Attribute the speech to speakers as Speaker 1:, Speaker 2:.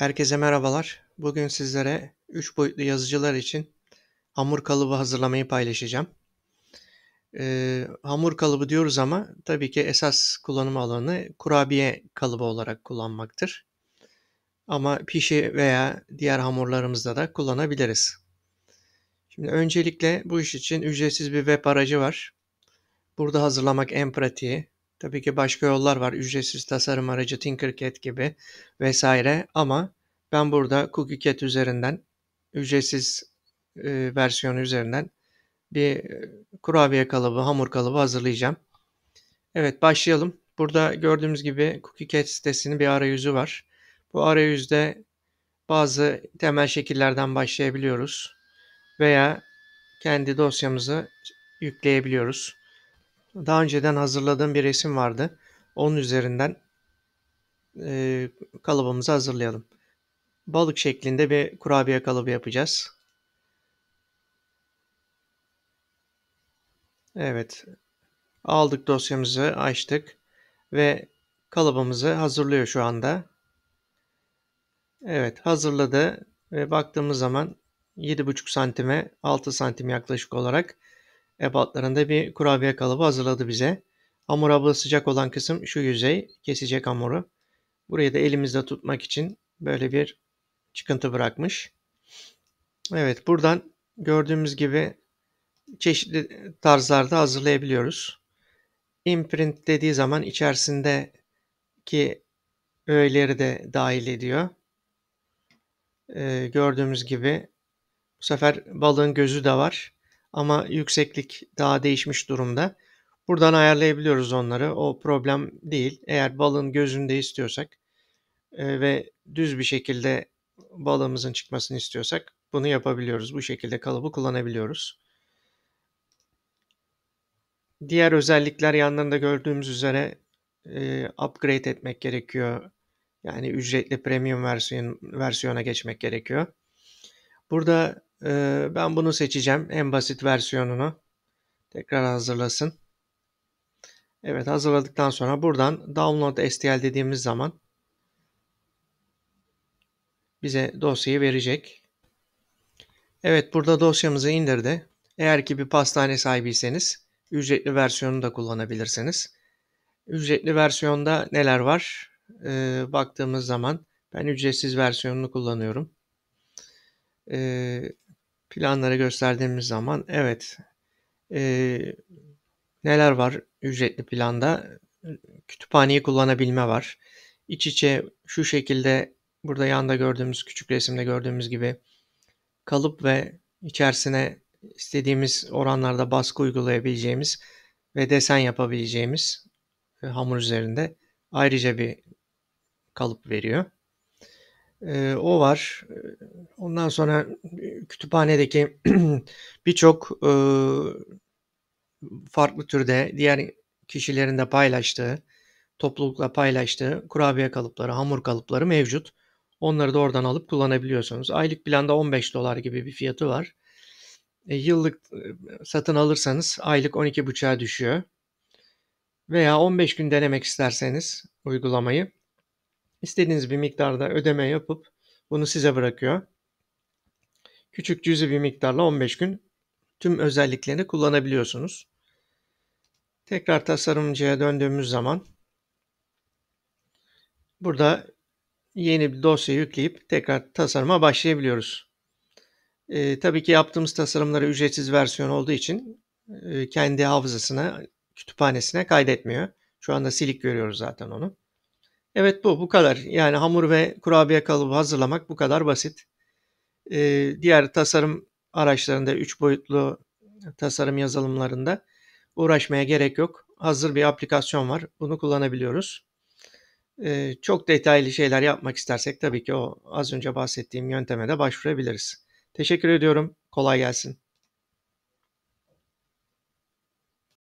Speaker 1: Herkese merhabalar. Bugün sizlere 3 boyutlu yazıcılar için hamur kalıbı hazırlamayı paylaşacağım. Ee, hamur kalıbı diyoruz ama tabii ki esas kullanım alanı kurabiye kalıbı olarak kullanmaktır. Ama pişi veya diğer hamurlarımızda da kullanabiliriz. Şimdi öncelikle bu iş için ücretsiz bir web aracı var. Burada hazırlamak en pratiği Tabii ki başka yollar var. Ücretsiz tasarım aracı Tinkercad gibi vesaire ama ben burada CookieCAD üzerinden ücretsiz e, versiyonu üzerinden bir e, kurabiye kalıbı, hamur kalıbı hazırlayacağım. Evet başlayalım. Burada gördüğümüz gibi CookieCAD sitesinin bir arayüzü var. Bu arayüzde bazı temel şekillerden başlayabiliyoruz veya kendi dosyamızı yükleyebiliyoruz daha önceden hazırladığım bir resim vardı. Onun üzerinden e, kalıbımızı hazırlayalım. Balık şeklinde bir kurabiye kalıbı yapacağız. Evet. Aldık dosyamızı açtık ve kalıbımızı hazırlıyor şu anda. Evet hazırladı ve baktığımız zaman 7,5 santime 6 santim yaklaşık olarak ebatlarında bir kurabiye kalıbı hazırladı bize. Hamurabı sıcak olan kısım şu yüzey kesecek hamuru. Burayı da elimizde tutmak için böyle bir çıkıntı bırakmış. Evet buradan gördüğümüz gibi çeşitli tarzlarda hazırlayabiliyoruz. Imprint dediği zaman içerisindeki öğeleri de dahil ediyor. Ee, gördüğümüz gibi bu sefer balığın gözü de var ama yükseklik daha değişmiş durumda. Buradan ayarlayabiliyoruz onları. O problem değil. Eğer balığın gözünde istiyorsak e, ve düz bir şekilde balığımızın çıkmasını istiyorsak bunu yapabiliyoruz. Bu şekilde kalıbı kullanabiliyoruz. Diğer özellikler yanlarında gördüğümüz üzere e, upgrade etmek gerekiyor. Yani ücretli premium versiyon, versiyona geçmek gerekiyor. Burada ee, ben bunu seçeceğim. En basit versiyonunu. Tekrar hazırlasın. Evet hazırladıktan sonra buradan download STL dediğimiz zaman bize dosyayı verecek. Evet burada dosyamızı indirdi. Eğer ki bir pastane sahibiyseniz ücretli versiyonu da kullanabilirsiniz. Ücretli versiyonda neler var? Ee, baktığımız zaman ben ücretsiz versiyonunu kullanıyorum. Ee, planları gösterdiğimiz zaman evet e, neler var ücretli planda? Kütüphaneyi kullanabilme var. iç içe şu şekilde burada yanda gördüğümüz küçük resimde gördüğümüz gibi kalıp ve içerisine istediğimiz oranlarda baskı uygulayabileceğimiz ve desen yapabileceğimiz e, hamur üzerinde ayrıca bir kalıp veriyor. E, o var. Ee, ondan sonra e, kütüphanedeki birçok e, farklı türde diğer kişilerin de paylaştığı, toplulukla paylaştığı kurabiye kalıpları, hamur kalıpları mevcut. Onları da oradan alıp kullanabiliyorsunuz. Aylık planda 15 dolar gibi bir fiyatı var. E, yıllık e, satın alırsanız aylık 12,5'a düşüyor. Veya 15 gün denemek isterseniz uygulamayı istediğiniz bir miktarda ödeme yapıp bunu size bırakıyor. Küçük cüzi bir miktarla 15 gün tüm özelliklerini kullanabiliyorsunuz. Tekrar tasarımcıya döndüğümüz zaman burada yeni bir dosya yükleyip tekrar tasarıma başlayabiliyoruz. E, tabii ki yaptığımız tasarımları ücretsiz versiyon olduğu için e, kendi hafızasına, kütüphanesine kaydetmiyor. Şu anda silik görüyoruz zaten onu. Evet bu bu kadar. Yani hamur ve kurabiye kalıbı hazırlamak bu kadar basit. Ee, diğer tasarım araçlarında 3 boyutlu tasarım yazılımlarında uğraşmaya gerek yok. Hazır bir aplikasyon var. Bunu kullanabiliyoruz. Ee, çok detaylı şeyler yapmak istersek tabii ki o az önce bahsettiğim yönteme de başvurabiliriz. Teşekkür ediyorum. Kolay gelsin.